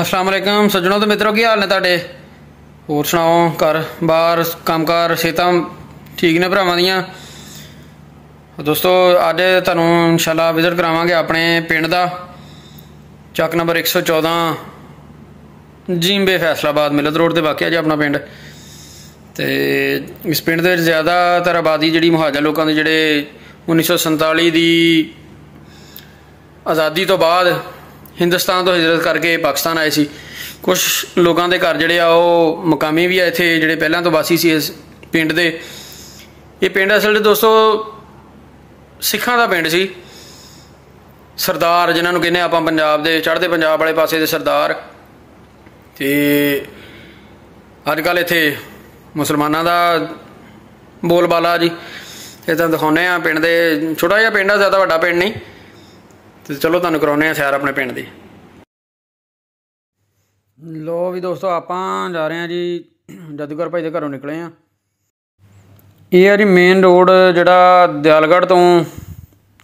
ਅਸਲਾਮ ਅਲੈਕਮ ਸੱਜਣੋ ਤੇ ਮਿੱਤਰੋ ਕੀ ਹਾਲ ਨੇ ਤੁਹਾਡੇ ਹੋਰ ਸੁਣਾਓ ਘਰ ਬਾਹਰ ਕੰਮਕਾਰ ਸਿਹਤਾਂ ਠੀਕ ਨੇ ਭਰਾਵਾਂ ਦੀਆਂ ਦੋਸਤੋ ਅੱਜ ਤੁਹਾਨੂੰ ਇਨਸ਼ਾਅੱਲਾ ਵਿਜ਼ਿਟ ਕਰਾਵਾਂਗੇ ਆਪਣੇ ਪਿੰਡ ਦਾ ਚੱਕ ਨੰਬਰ 114 ਜੀਂਬੇ ਫੈਸਲਾਬਾਦ ਮਿਲਤ ਰੋਡ ਤੇ ਵਾਕਿਆ ਜੀ ਆਪਣਾ ਪਿੰਡ ਤੇ ਇਸ ਪਿੰਡ ਦੇ ਵਿੱਚ ਜ਼ਿਆਦਾਤਰ ਆਬਾਦੀ ਜਿਹੜੀ ਮਹਾਜਰ ਲੋਕਾਂ ਦੇ ਜਿਹੜੇ 1947 ਦੀ ਆਜ਼ਾਦੀ ਤੋਂ ਬਾਅਦ ਹਿੰਦੁਸਤਾਨ ਤੋਂ ਹਿਜਰਤ ਕਰਕੇ ਪਾਕਿਸਤਾਨ ਆਏ ਸੀ ਕੁਝ ਲੋਕਾਂ ਦੇ ਘਰ ਜਿਹੜੇ ਆ ਉਹ ਮਕਾਮੀ ਵੀ ਆ ਇੱਥੇ ਜਿਹੜੇ ਪਹਿਲਾਂ ਤੋਂ ਵਾਸੀ ਸੀ ਇਸ ਪਿੰਡ ਦੇ ਇਹ ਪਿੰਡ ਅਸਲ ਦੇ ਦੋਸਤੋ ਸਿੱਖਾਂ ਦਾ ਪਿੰਡ ਸੀ ਸਰਦਾਰ ਜਿਨ੍ਹਾਂ ਨੂੰ ਕਹਿੰਦੇ ਆਪਾਂ ਪੰਜਾਬ ਦੇ ਚੜ੍ਹਦੇ ਪੰਜਾਬ ਵਾਲੇ ਪਾਸੇ ਦੇ ਸਰਦਾਰ ਤੇ ਅੱਜ ਕੱਲ ਇੱਥੇ ਮੁਸਲਮਾਨਾਂ ਦਾ ਬੋਲਬਾਲਾ ਜੀ ਇਹ ਤਾਂ ਦਿਖਾਉਨੇ ਆ ਪਿੰਡ ਦੇ ਛੋਟਾ ਜਿਹਾ ਪਿੰਡ ਆ ਜ਼ਿਆਦਾ ਵੱਡਾ ਪਿੰਡ ਨਹੀਂ ਤੇ ਚਲੋ ਤੁਹਾਨੂੰ ਕਰਾਉਨੇ ਆ ਸੈਰ ਆਪਣੇ ਪਿੰਡ ਦੀ ਲੋ ਵੀ ਦੋਸਤੋ ਆਪਾਂ ਜਾ ਰਹੇ ਆ ਜੀ ਜਾਦੂਗਰ ਭਾਈ ਦੇ ਘਰੋਂ ਨਿਕਲੇ ਆ ਇਹ ਆ ਜੀ ਮੇਨ ਰੋਡ ਜਿਹੜਾ ਦਿਆਲਗੜ ਤੋਂ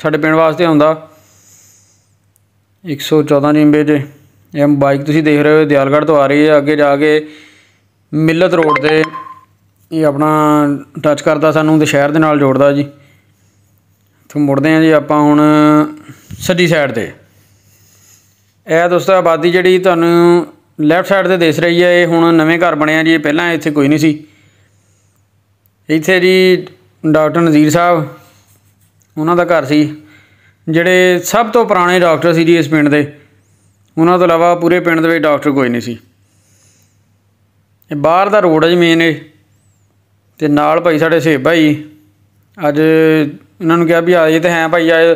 ਛੱਡ ਪਿੰਡ ਵਾਸਤੇ ਆਉਂਦਾ 114 ਜਿੰਬੇ ਤੇ ਇਹ ਬਾਈਕ ਤੁਸੀਂ ਦੇਖ ਰਹੇ ਹੋ ਦਿਆਲਗੜ ਤੋਂ ਆ ਰਹੀ ਹੈ ਅੱਗੇ ਜਾ ਕੇ ਮਿਲਤ ਰੋਡ ਤੇ ਇਹ ਆਪਣਾ ਟੱਚ ਕਰਦਾ ਸਾਨੂੰ ਤੇ ਸ਼ਹਿਰ ਦੇ ਨਾਲ ਜੋੜਦਾ ਜੀ ਤੋਂ ਮੁੜਦੇ ਆਂ ਜੀ ਆਪਾਂ ਹੁਣ ਸੱਜੀ ਸਾਈਡ ਤੇ ਇਹ ਦੋਸਤੋ ਆਬਾਦੀ ਜਿਹੜੀ ਤੁਹਾਨੂੰ ਲੈਫਟ ਸਾਈਡ ਤੇ ਦਿਸ ਰਹੀ ਹੈ ਇਹ ਹੁਣ ਨਵੇਂ ਘਰ ਬਣੇ ਆ ਜੀ ਪਹਿਲਾਂ ਇੱਥੇ ਕੋਈ ਨਹੀਂ ਸੀ ਇੱਥੇ ਜੀ ਡਾਕਟਰ ਨਜ਼ੀਰ ਸਾਹਿਬ ਉਹਨਾਂ ਦਾ ਘਰ ਸੀ ਜਿਹੜੇ ਸਭ ਤੋਂ ਪੁਰਾਣੇ ਡਾਕਟਰ ਸੀ ਜੀ ਇਸ ਪਿੰਡ ਦੇ ਉਹਨਾਂ ਤੋਂ ਇਲਾਵਾ ਪੂਰੇ ਪਿੰਡ ਦੇ ਵਿੱਚ ਡਾਕਟਰ ਕੋਈ ਨਹੀਂ ਸੀ ਇਹ ਬਾਹਰ ਦਾ ਰੋਡ ਹੈ ਜੀ ਮੇਨ ਇਹ ਤੇ ਨਾਲ ਭਾਈ ਸਾਡੇ ਸੇਬ ਭਾਈ ਅੱਜ ਇਹਨਾਂ ਨੂੰ ਕਿਹਾ ਵੀ ਆਏ ਤੇ ਹੈ ਭਾਈ ਆਏ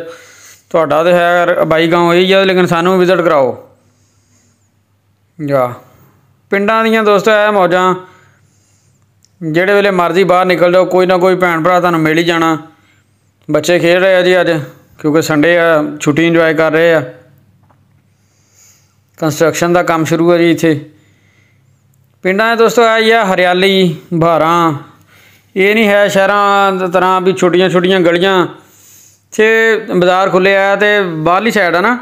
ਤੁਹਾਡਾ ਤੇ ਹੈ ਬਾਈ ਗਾਉਂ ਇਹ ਹੀ ਆ ਲੇਕਿਨ ਸਾਨੂੰ ਵਿਜ਼ਿਟ ਕਰਾਓ ਜਾ ਪਿੰਡਾਂ ਦੀਆਂ ਦੋਸਤੋ ਐ ਮੌਜਾਂ ਜਿਹੜੇ ਵੇਲੇ ਮਰਜ਼ੀ ਬਾਹਰ ਨਿਕਲ ਜਾਓ ਕੋਈ ਨਾ ਕੋਈ ਭੈਣ ਭਰਾ ਤੁਹਾਨੂੰ ਮਿਲ ਹੀ ਜਾਣਾ ਬੱਚੇ ਖੇਡ ਰਹੇ ਆ ਜੀ ਅੱਜ ਕਿਉਂਕਿ ਸੰਡੇ ਆ ਛੁੱਟੀ ਇੰਜੋਏ ਕਰ ਰਹੇ ਆ ਕੰਸਟਰਕਸ਼ਨ ਦਾ ਕੰਮ ਸ਼ੁਰੂ ਹੋ ਜੀ ਇੱਥੇ ਪਿੰਡਾਂ ਦੇ ਦੋਸਤੋ ਆ ਆ ਹਰਿਆਲੀ ਬਹਾਰਾਂ ਇਹ ਨਹੀਂ ਹੈ ਸ਼ਹਿਰਾਂ ਦੀ ਤਰ੍ਹਾਂ ਵੀ ਛੋਟੀਆਂ ਛੋਟੀਆਂ ਗਲੀਆਂ ਤੇ ਬਾਜ਼ਾਰ ਖੁੱਲਿਆ ਤੇ ਬਾਹਰਲੀ ਸਾਈਡ ਆ ਨਾ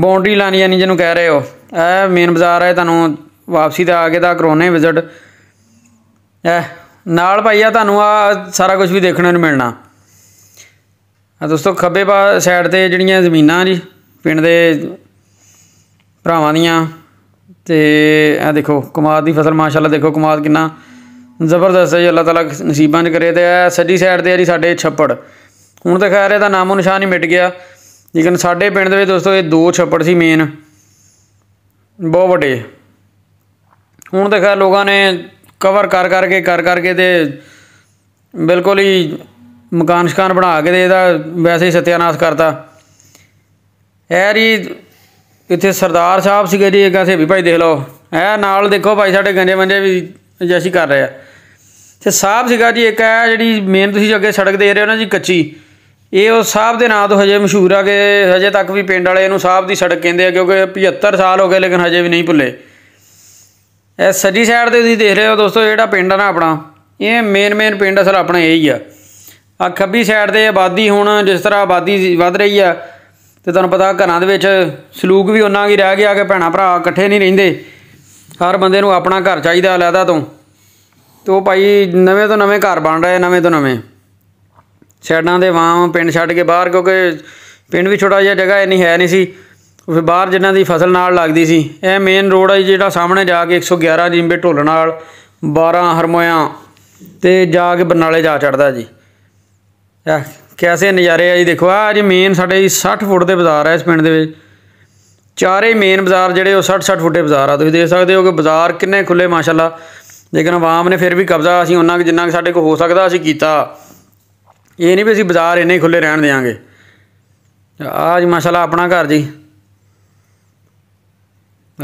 ਬਾਉਂਡਰੀ ਲਾਣੀ ਜਾਨੀ ਜਿਹਨੂੰ ਕਹਿ ਰਹੇ ਹੋ ਇਹ ਮੇਨ ਬਾਜ਼ਾਰ ਹੈ ਤੁਹਾਨੂੰ ਵਾਪਸੀ ਦਾ ਆ ਕੇ ਦਾ ਕਰੋਨੇ ਵਿਜ਼ਿਟ ਐ ਨਾਲ ਭਾਈਆ ਤੁਹਾਨੂੰ ਆ ਸਾਰਾ ਕੁਝ ਵੀ ਦੇਖਣ ਨੂੰ ਮਿਲਣਾ ਆ ਦੋਸਤੋ ਖੱਬੇ ਪਾ ਸਾਈਡ ਤੇ ਜਿਹੜੀਆਂ ਜ਼ਮੀਨਾਂ ਜੀ ਪਿੰਡ ਦੇ ਭਰਾਵਾਂ ਦੀਆਂ ਤੇ ਆ ਦੇਖੋ ਕਮਾਦ ਦੀ ਫਸਲ ਮਾਸ਼ਾਅੱਲਾ ਦੇਖੋ ਕਮਾਦ ਕਿੰਨਾ ਜ਼ਬਰਦਸਤ ਹੈ ਜੀ ਅੱਲਾਹ ਤਾਲਾ ਨਸੀਬਾਂ ਦੇ ਕਰੇ ਤੇ ਇਹ ਸੱਜੀ ਸਾਈਡ ਤੇ ਆ ਜੀ ਸਾਡੇ ਛੱਪੜ ਹੁਣ ਤਾਂ ਖੈਰ ਇਹਦਾ ਨਾਮੋ ਨਿਸ਼ਾਨ ਹੀ ਮਿਟ ਗਿਆ ਲੇਕਿਨ ਸਾਡੇ ਪਿੰਡ ਦੇ ਵਿੱਚ ਦੋਸਤੋ ਇਹ ਦੋ ਛੱਪੜ ਸੀ ਮੇਨ ਬਹੁਤ ਵੱਡੇ ਹੁਣ ਤਾਂ ਖੈਰ ਲੋਕਾਂ ਨੇ ਕਵਰ ਕਰ ਕਰਕੇ ਕਰ ਕਰਕੇ ਤੇ ਬਿਲਕੁਲ ਹੀ ਮਕਾਨ ਸ਼ਕਾਨ ਬਣਾ ਕੇ ਤੇ ਇਹਦਾ ਵੈਸੇ ਹੀ ਸਤਿਆਨਾਸ਼ ਕਰਤਾ ਐ ਜੀ ਇੱਥੇ ਸਰਦਾਰ ਸਾਹਿਬ ਸੀਗੇ ਜੀ ਇੱਕ ਆਸੇ ਵੀ ਭਾਈ ਦੇਖ ਲਓ ਐ ਨਾਲ ਦੇਖੋ ਭਾਈ ਸਾਡੇ ਗੰਜੇ ਮੰਜੇ ਵੀ ਜੈਸੀ ਕਰ ਰਿਹਾ ਤੇ ਸਾਹਿਬ ਸੀਗਾ ਜੀ ਇੱਕ ਹੈ ਜਿਹੜੀ ਮੇਨ ਤੁਸੀਂ ਅੱਗੇ ਸੜਕ ਦੇ ਰਹੇ ਹੋ ਨਾ ਜੀ ਕੱਚੀ ਇਹ ਉਹ ਸਾਹਿਬ ਦੇ ਨਾਂ ਤੋਂ ਹਜੇ ਮਸ਼ਹੂਰ ਆ ਕਿ ਹਜੇ ਤੱਕ ਵੀ ਪਿੰਡ ਵਾਲੇ ਇਹਨੂੰ ਸਾਹਿਬ ਦੀ ਸੜਕ ਕਹਿੰਦੇ ਆ ਕਿਉਂਕਿ 75 ਸਾਲ ਹੋ ਗਏ ਲੇਕਿਨ ਹਜੇ ਵੀ ਨਹੀਂ ਭੁੱਲੇ ਇਹ ਸੱਜੀ ਸਾਈਡ ਤੇ ਤੁਸੀਂ ਦੇਖ ਰਹੇ ਹੋ ਦੋਸਤੋ ਜਿਹੜਾ ਪਿੰਡ ਆ ਨਾ ਆਪਣਾ ਇਹ ਮੇਨ ਮੇਨ ਪਿੰਡ ਅਸਲ ਆਪਣਾ ਇਹੀ ਆ ਆ ਖੱਬੀ ਸਾਈਡ ਤੇ ਆਬਾਦੀ ਹੁਣ ਜਿਸ ਤਰ੍ਹਾਂ ਆਬਾਦੀ ਵੱਧ ਰਹੀ ਆ ਤੇ ਤੁਹਾਨੂੰ ਪਤਾ ਘਰਾਂ ਦੇ ਵਿੱਚ ਸਲੂਕ ਵੀ ਉਹਨਾਂ ਕੀ ਰਹਿ ਗਿਆ ਕਿ ਭੈਣਾ ਭਰਾ ਇਕੱਠੇ ਨਹੀਂ ਰਹਿੰਦੇ ਹਰ ਬੰਦੇ ਨੂੰ ਆਪਣਾ ਘਰ ਚਾਹੀਦਾ ਅਲੱਦਾ ਤੋਂ ਤੋ ਭਾਈ ਨਵੇਂ ਤੋਂ ਨਵੇਂ ਘਰ ਬਣ ਰਹੇ ਨਵੇਂ ਤੋਂ ਨਵੇਂ ਸ਼ੈਡਾਂ ਦੇ ਵਾਂ ਪਿੰਡ ਛੱਡ ਕੇ ਬਾਹਰ ਕਿਉਂਕਿ ਪਿੰਡ ਵੀ ਛੋਟਾ ਜਿਹਾ ਜਗ੍ਹਾ ਇੰਨੀ ਹੈ ਨਹੀਂ ਸੀ ਫਿਰ ਬਾਹਰ ਜਿੰਨਾਂ ਦੀ ਫਸਲ ਨਾਲ ਲੱਗਦੀ ਸੀ ਇਹ ਮੇਨ ਰੋਡ ਹੈ ਜਿਹੜਾ ਸਾਹਮਣੇ ਜਾ ਕੇ 111 ਜਿੰਬੇ ਢੋਲ ਨਾਲ 12 ਹਰਮੋਇਆ ਤੇ ਜਾ ਕੇ ਬਰਨਾਲੇ ਜਾ ਚੜਦਾ ਜੀ ਆ ਕਿਵੇਂ ਨਜ਼ਾਰੇ ਆ ਜੀ ਦੇਖੋ ਆ ਜੀ ਮੇਨ ਸਾਡੇ 60 ਫੁੱਟ ਦੇ ਬਾਜ਼ਾਰ ਹੈ ਇਸ ਪਿੰਡ ਦੇ ਵਿੱਚ ਚਾਰੇ ਮੇਨ ਬਾਜ਼ਾਰ ਜਿਹੜੇ ਉਹ 60 60 ਫੁੱਟ ਦੇ ਬਾਜ਼ਾਰ ਆ ਤੁਸੀਂ ਦੇਖ ਸਕਦੇ ਹੋ ਕਿ ਬਾਜ਼ਾਰ ਕਿੰਨੇ ਖੁੱਲੇ ਮਾਸ਼ਾਅੱਲਾ ਲੇਕਿਨ ਆਵਾਮ ਨੇ ਫਿਰ ਵੀ ਕਬਜ਼ਾ ਅਸੀਂ ਉਹਨਾਂ ਕਿ ਜਿੰਨਾ ਕਿ ਸਾਡੇ ਕੋ ਹੋ ਸਕਦਾ ਅਸੀਂ ਕੀਤਾ ਇਹ ਨਹੀਂ ਵੀ ਅਸੀਂ ਬਾਜ਼ਾਰ ਇੰਨੇ ਹੀ ਖੁੱਲੇ ਰਹਿਣ ਦੇਾਂਗੇ ਆਜ ਮਾਸ਼ਾਅੱਲਾ ਆਪਣਾ ਘਰ ਜੀ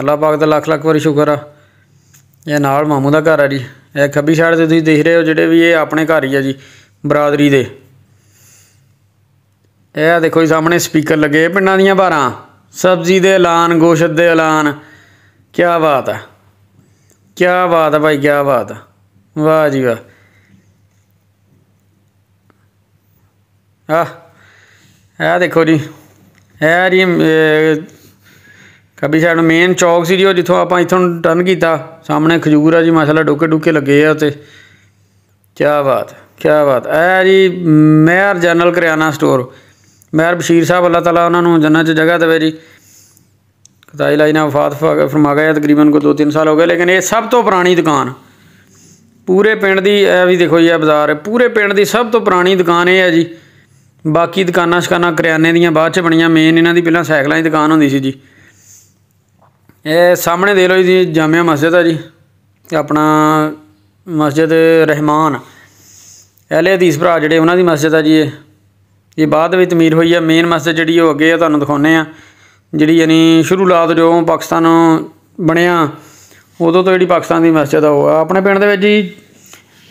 ਅੱਲਾਹ ਪਾਕ ਦਾ ਲੱਖ ਲੱਖ ਵਾਰੀ ਸ਼ੁਕਰ ਆ ਇਹ ਨਾਲ ਮਾਮੂ ਦਾ ਘਰ ਆ ਜੀ ਇਹ ਖੱਬੀ ਸਾਈਡ ਤੇ ਤੁਸੀਂ ਦੇਖ ਰਹੇ ਹੋ ਜਿਹੜੇ ਵੀ ਇਹ ਆਪਣੇ ਘਰ ਹੀ ਆ ਜੀ ਬਰਾਦਰੀ ਦੇ ਇਹ ਦੇਖੋ ਜੀ ਸਾਹਮਣੇ ਸਪੀਕਰ ਲੱਗੇ ਪਿੰਡਾਂ ਦੀਆਂ ਬਾਰਾਂ ਸਬਜ਼ੀ ਦੇ ਐਲਾਨ ਗੋਸ਼ਤ ਦੇ ਐਲਾਨ ਕੀ ਬਾਤ ਆ ਕਿਆ ਬਾਤ ਹੈ ਭਾਈ ਕਿਆ ਬਾਤ ਵਾਹ ਜੀ ਵਾਹ ਆ ਆ ਦੇਖੋ ਜੀ ਇਹ ਜੀ ਕਬੀ ਸਾਹਿਬ ਨੂੰ ਮੇਨ ਚੌਕ ਸੀ ਜੀ ਉਹ ਜਿੱਥੋਂ ਆਪਾਂ ਇਥੋਂ ਟਰਨ ਕੀਤਾ ਸਾਹਮਣੇ ਖਜੂਰ ਆ ਜੀ ਮਾਸ਼ਾਅੱਲਾ ਡੋਕੇ ਡੋਕੇ ਲੱਗੇ ਆ ਤੇ ਕਿਆ ਬਾਤ ਕਿਆ ਬਾਤ ਇਹ ਜੀ ਮਹਿਰ ਜਨਰਲ ਕਰਿਆਨਾ ਸਟੋਰ ਮਹਿਰ ਬਸ਼ੀਰ ਸਾਹਿਬ ਅੱਲਾਹ ਤਾਲਾ ਉਹਨਾਂ ਨੂੰ ਜੰਨਤ 'ਚ ਜਗ੍ਹਾ ਦੇਵੇ ਜੀ ਪਤਾਈ ਲਾਈ ਨਾ ਵਫਾਤ ਫਰਮਾ ਗਏ ਤਕਰੀਬਨ ਕੋ 2-3 ਸਾਲ ਹੋ ਗਏ ਲੇਕਿਨ ਇਹ ਸਭ ਤੋਂ ਪੁਰਾਣੀ ਦੁਕਾਨ ਪੂਰੇ ਪਿੰਡ ਦੀ ਇਹ ਵੀ ਦੇਖੋ ਜੀ ਇਹ ਬਾਜ਼ਾਰ ਹੈ ਪੂਰੇ ਪਿੰਡ ਦੀ ਸਭ ਤੋਂ ਪੁਰਾਣੀ ਦੁਕਾਨ ਇਹ ਹੈ ਜੀ ਬਾਕੀ ਦੁਕਾਨਾਂ ਸ਼ਕਾਨਾਂ ਕਰਿਆਨੇ ਦੀਆਂ ਬਾਅਦ ਚ ਬਣੀਆਂ ਮੇਨ ਇਹਨਾਂ ਦੀ ਪਹਿਲਾਂ ਸਾਈਕਲਾਂ ਦੀ ਦੁਕਾਨ ਹੁੰਦੀ ਸੀ ਜੀ ਇਹ ਸਾਹਮਣੇ ਦੇ ਲਓ ਜੀ ਜਾਮਿਆ ਮਸਜਿਦ ਹੈ ਜੀ ਤੇ ਆਪਣਾ ਮਸਜਿਦ ਰਹਿਮਾਨ ਅਹਲੇ ਹਦੀਸ ਭਰਾ ਜਿਹੜੇ ਉਹਨਾਂ ਦੀ ਮਸਜਿਦ ਹੈ ਜੀ ਇਹ ਇਹ ਬਾਅਦ ਵਿੱਚ ਤਮੀਰ ਹੋਈ ਹੈ ਮੇਨ ਮਸਜਿਦ ਜਿਹੜੀ ਉਹ ਅੱਗੇ ਆ ਤੁਹਾਨੂੰ ਦਿਖਾਉਨੇ ਆ ਜਿਹੜੀ ਯਾਨੀ ਸ਼ੁਰੂਆਤ ਜੋ ਪਾਕਿਸਤਾਨ ਬਣਿਆ ਉਦੋਂ ਤੋਂ ਜਿਹੜੀ ਪਾਕਿਸਤਾਨ ਦੀ ਮਸਜਿਦ ਆ ਉਹ ਆਪਣੇ ਪਿੰਡ ਦੇ ਵਿੱਚ ਜੀ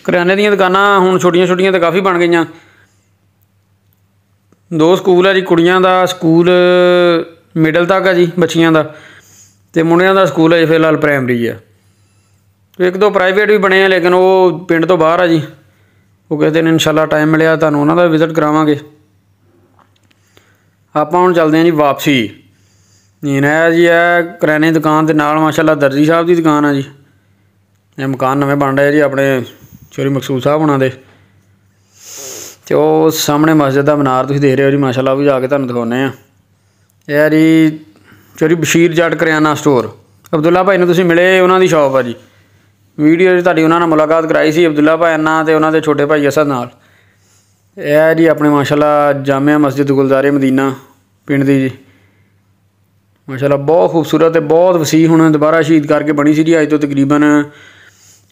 ਕਰਿਆਨੇ ਦੀਆਂ ਦੁਕਾਨਾਂ ਹੁਣ ਛੋਟੀਆਂ-ਛੋਟੀਆਂ ਤਾਂ ਕਾਫੀ ਬਣ ਗਈਆਂ ਦੋ ਸਕੂਲ ਆ ਜੀ ਕੁੜੀਆਂ ਦਾ ਸਕੂਲ ਮਿਡਲ ਤੱਕ ਆ ਜੀ ਬੱਚੀਆਂ ਦਾ ਤੇ ਮੁੰਡਿਆਂ ਦਾ ਸਕੂਲ ਹੈ ਫਿਲਹਾਲ ਪ੍ਰਾਇਮਰੀ ਆ ਇੱਕ ਦੋ ਪ੍ਰਾਈਵੇਟ ਵੀ ਬਣੇ ਆ ਲੇਕਿਨ ਉਹ ਪਿੰਡ ਤੋਂ ਬਾਹਰ ਆ ਜੀ ਉਹ ਕਿਸੇ ਦਿਨ ਇਨਸ਼ਾਅੱਲਾ ਟਾਈਮ ਮਿਲਿਆ ਤੁਹਾਨੂੰ ਉਹਨਾਂ ਦਾ ਵਿਜ਼ਿਟ ਕਰਾਵਾਂਗੇ ਆਪਾਂ ਹੁਣ ਚੱਲਦੇ ਆ ਜੀ ਵਾਪਸੀ ਇਹ ਨਾ ਜੀ ਇਹ ਕਰਿਆਨੇ ਦੁਕਾਨ ਦੇ ਨਾਲ ਮਾਸ਼ਾਅੱਲਾ ਦਰਜੀ ਸਾਹਿਬ ਦੀ ਦੁਕਾਨ ਆ ਜੀ ਇਹ ਮਕਾਨ ਨਵੇਂ ਬਣ ਰਿਹਾ ਜੀ ਆਪਣੇ ਚੋਰੀ ਮਕਸੂਦ ਸਾਹਿਬ ਉਹਨਾਂ ਦੇ ਤੇ ਉਹ ਸਾਹਮਣੇ ਮਸਜਿਦ ਦਾ ਮਨਾਰ ਤੁਸੀਂ ਦੇਖ ਰਹੇ ਹੋ ਜੀ ਮਾਸ਼ਾਅੱਲਾ ਵੀ ਜਾ ਕੇ ਤੁਹਾਨੂੰ ਦਿਖਾਉਨੇ ਆ ਇਹ ਆ ਜੀ ਚੋਰੀ ਬਸ਼ੀਰ ਜੱਟ ਕਰਿਆਨਾ ਸਟੋਰ ਅਬਦੁੱਲਾ ਭਾਈ ਨੂੰ ਤੁਸੀਂ ਮਿਲੇ ਉਹਨਾਂ ਦੀ ਸ਼ਾਪ ਆ ਜੀ ਵੀਡੀਓ 'ਚ ਤੁਹਾਡੀ ਉਹਨਾਂ ਨਾਲ ਮੁਲਾਕਾਤ ਕਰਾਈ ਸੀ ਅਬਦੁੱਲਾ ਭਾਈ ਨਾਲ ਤੇ ਉਹਨਾਂ ਦੇ ਛੋਟੇ ਭਾਈ ਅਸਦ ਨਾਲ ਇਹ ਆ ਜੀ ਆਪਣੇ ਮਾਸ਼ਾਅੱਲਾ ਜਾਮਿਆ ਮਸਜਿਦ ਗੁਲਜ਼ਾਰੇ ਮਦੀਨਾ ਪਿੰਡ ਦੀ ਜੀ ਮਾਸ਼ਾਅੱਲਾ ਬਹੁਤ ਖੂਬਸੂਰਤ ਤੇ ਬਹੁਤ ਵਸੀ ਹੁਣ ਦੁਬਾਰਾ ਸ਼ਹੀਦ ਕਰਕੇ ਬਣੀ ਸੀ ਜੀ ਅੱਜ ਤੋਂ ਤਕਰੀਬਨ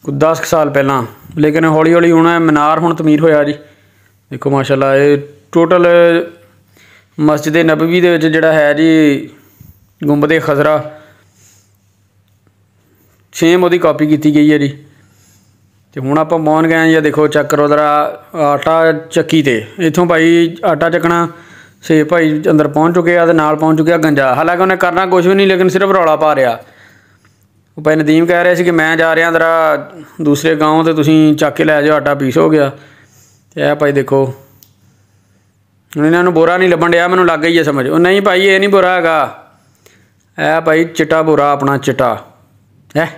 ਕੁ 10 ਸਾਲ ਪਹਿਲਾਂ ਲੇਕਿਨ ਹੌਲੀ ਹੌਲੀ ਹੁਣ ਮਨਾਰ ਹੁਣ ਤਮੀਰ ਹੋਇਆ ਜੀ ਦੇਖੋ ਮਾਸ਼ਾਅੱਲਾ ਇਹ ਟੋਟਲ ਮਸਜਿਦ ਨਬਵੀ ਦੇ ਵਿੱਚ ਜਿਹੜਾ ਹੈ ਜੀ ਗੁੰਬਦ ਖਜ਼ਰਾ ਛੇ ਉਹਦੀ ਕਾਪੀ ਕੀਤੀ ਗਈ ਹੈ ਜੀ ਤੇ ਹੁਣ ਆਪਾਂ ਮੌਨ ਗਏ ਆ ਜੀ ਦੇਖੋ ਚੱਕ ਕਰੋ ਜ਼ਰਾ ਆਟਾ ਚੱਕੀ ਤੇ ਇਥੋਂ ਭਾਈ ਆਟਾ ਚੱਕਣਾ ਸੇ ਭਾਈ ਅੰਦਰ ਪਹੁੰਚ ਚੁੱਕੇ ਆ ਤੇ ਨਾਲ ਪਹੁੰਚ ਚੁੱਕਿਆ ਗੰਜਾ ਹਾਲਾਂਕਿ ਉਹਨੇ ਕਰਨਾ ਕੁਝ ਵੀ ਨਹੀਂ ਲੇਕਿਨ ਸਿਰਫ ਰੌਲਾ ਪਾ ਰਿਹਾ ਉਹ ਭਾਈ ਨਦੀਮ ਕਹਿ ਰਿਹਾ ਸੀ ਕਿ ਮੈਂ ਜਾ ਰਿਹਾ ਜਰਾ ਦੂਸਰੇ ਗਾਉਂ ਤੇ ਤੁਸੀਂ ਚੱਕ ਕੇ ਲੈ ਜਾਓ ਆਟਾ ਪੀਸ ਹੋ ਗਿਆ ਤੇ ਇਹ ਭਾਈ ਦੇਖੋ ਇਹਨਾਂ ਨੂੰ ਬੋਰਾ ਨਹੀਂ ਲੱਭਣ ਡਿਆ ਮੈਨੂੰ ਲੱਗ ਗਈ ਹੈ ਸਮਝ ਉਹ ਨਹੀਂ ਭਾਈ ਇਹ ਨਹੀਂ ਬੋਰਾ ਹੈਗਾ ਇਹ ਭਾਈ ਚਿੱਟਾ ਬੋਰਾ ਆਪਣਾ ਚਿੱਟਾ ਹੈ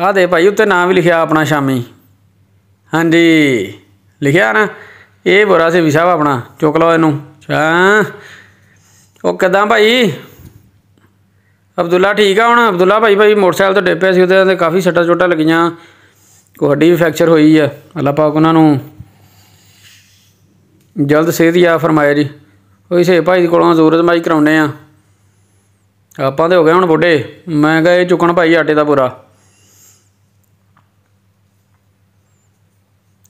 ਆ ਦੇ ਭਾਈ ਉੱਤੇ ਨਾਮ ਵੀ ਲਿਖਿਆ ਆਪਣਾ ਸ਼ਾਮੀ ਹਾਂਜੀ ਲਿਖਿਆ ਨਾ ਇਹ ਬੋਰਾ ਸੇ ਵਿਸ਼ਾ ਆਪਣਾ ਚੁੱਕ ਲਓ ਇਹਨੂੰ ਹਾਂ ਉਹ ਕਿਦਾਂ ਭਾਈ ਅਬਦੁੱਲਾ ਠੀਕ ਆ ਹੁਣ ਅਬਦੁੱਲਾ ਭਾਈ ਭਾਈ ਮੋਟਰਸਾਈਕਲ ਤੋਂ ਡਿੱਪਿਆ ਸੀ ਉਹਦੇ ਕਾਫੀ ਸੱਟਾਂ ਛੋਟਾ ਲੱਗੀਆਂ ਕੋ ਹੱਡੀ ਵੀ ਫ੍ਰੈਕਚਰ ਹੋਈ ਆ ਅੱਲਾ ਪਾਕ ਉਹਨਾਂ ਨੂੰ ਜਲਦ ਸਿਹਤ ਯਾ ਫਰਮਾਇਆ ਜੀ ਉਹ ਇਸੇ ਭਾਈ ਕੋਲੋਂ ਜ਼ਰੂਰਤ ਮਾਈ ਕਰਾਉਨੇ ਆ ਆਪਾਂ ਤੇ ਹੋ ਗਏ ਹੁਣ ਬੁੱਢੇ ਮੈਂ ਕਹਾਂ ਇਹ ਚੁੱਕਣ ਭਾਈ ਆਟੇ ਦਾ ਪੂਰਾ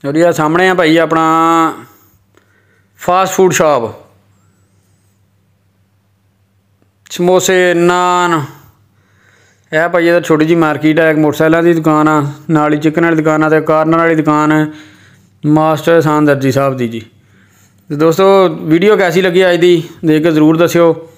ਉਹਦੀ ਸਾਹਮਣੇ ਆ ਭਾਈ ਆਪਣਾ ਫਾਸਟ ਫੂਡ ਸ਼ਾਪ ਸਮੋਸੇ ਨਾਨ ਇਹ ਭਾਈ ਇਹ ਤਾਂ ਛੋਟੀ ਜੀ ਮਾਰਕੀਟ ਹੈ ਇੱਕ ਮੋਟਰਸਾਈਕਲਾਂ ਦੀ ਦੁਕਾਨ ਆ ਨਾਲ ਹੀ ਚਿਕਨ ਵਾਲੀ ਦੁਕਾਨ ਆ ਤੇ ਕਾਰਨਰ ਵਾਲੀ ਦੁਕਾਨ ਹੈ ਮਾਸਟਰ ਸਾਨ ਦਰਜੀ ਸਾਹਿਬ ਦੀ ਜੀ ਦੋਸਤੋ ਵੀਡੀਓ ਕੈਸੀ ਲੱਗੀ ਅੱਜ ਦੀ ਦੇਖ ਕੇ ਜ਼ਰੂਰ ਦੱਸਿਓ